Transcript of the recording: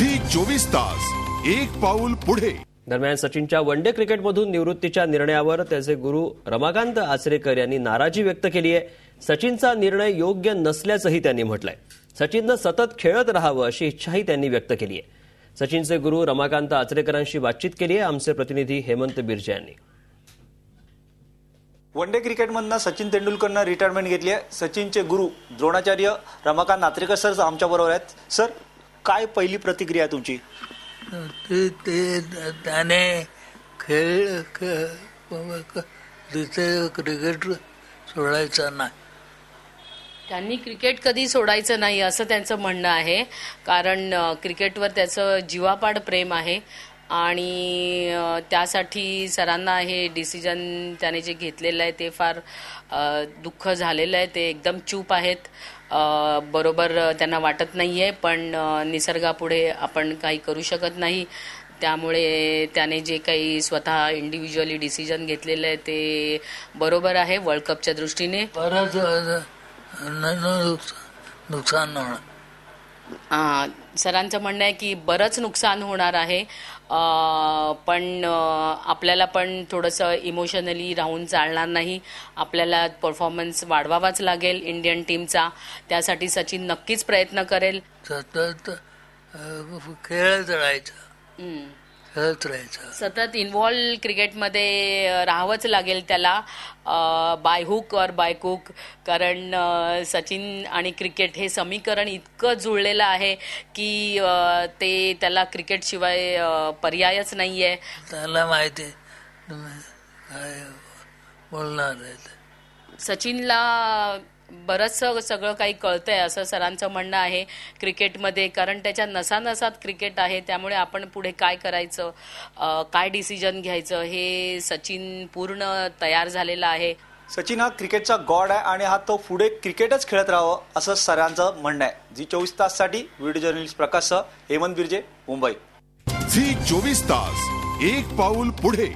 चोवीस तास एक पाऊल पुढे दरम्यान सचिनच्या वन डे क्रिकेटमधून निवृत्तीच्या निर्णयावर त्याचे गुरु रमाकांत आचरेकर यांनी नाराजी व्यक्त केली आहे सचिनचा निर्णय योग्य नसल्याचंही त्यांनी म्हटलंय सचिननं सतत खेळत राहावं अशी इच्छाही त्यांनी व्यक्त केली आहे सचिनचे गुरु रमाकांत आचरेकरांशी बातचीत केली आहे आमचे प्रतिनिधी हेमंत बिर्जे यांनी वन डे क्रिकेटमधनं सचिन तेंडुलकरनं रिटायरमेंट घेतली आहे सचिनचे गुरु द्रोणाचार्य रमाकांत आचरेकर सर आमच्याबरोबर आहेत सर काय पहिली प्रतिक्रिया तुमची ते त्याने खेळ क्रिकेट सोडायचा नाही त्यांनी क्रिकेट कधी सोडायचं नाही असं त्यांचं म्हणणं आहे कारण क्रिकेटवर त्याचं जीवापाड प्रेम आहे आणि त्यासाठी सरांना हे डिसिजन त्याने जे घेतलेलं आहे ते फार दुःख झालेलं आहे ते एकदम चूप आहेत बरोबर त्यांना वाटत नाही आहे पण निसर्गापुढे आपण काही करू शकत नाही त्यामुळे त्याने जे काही स्वतः इंडिव्हिज्युअली डिसिजन घेतलेलं आहे ते बरोबर आहे वर्ल्ड कपच्या दृष्टीने बरंच नुकसान होणार सरांचं म्हणणं आहे की बरंच नुकसान होणार आहे पण आपल्याला पण थोडंसं इमोशनली राहून चालणार नाही आपल्याला परफॉर्मन्स वाढवावाच लागेल इंडियन टीमचा त्यासाठी सचिन नक्कीच प्रयत्न करेल सतत खेळ जळायचा खेळत राहायचं सतत इन्व्हॉल्व क्रिकेटमध्ये राहावंच लागेल त्याला बाय हुक और कुक कारण सचिन आणि क्रिकेट हे समीकरण इतकं जुळलेलं आहे की ते त्याला क्रिकेटशिवाय पर्यायच नाही आहे त्याला माहिती बोलणार सचिनला बरंचसं सगळं काही कळतंय असं सरांचं म्हणणं आहे क्रिकेटमध्ये कारण त्याच्या नसानसात क्रिकेट आहे त्यामुळे आपण पुढे काय करायचं काय डिसिजन घ्यायचं हे सचिन पूर्ण तयार झालेला आहे सचिन हा क्रिकेटचा गॉड आहे आणि हा तो पुढे क्रिकेटच खेळत राहावं असं सरांचं म्हणणं आहे जी चोवीस साठी व्हिडिओ जर्नलिस्ट प्रकाश हेमंत बिर्जे मुंबई झी चोवीस तास एक पाऊल पुढे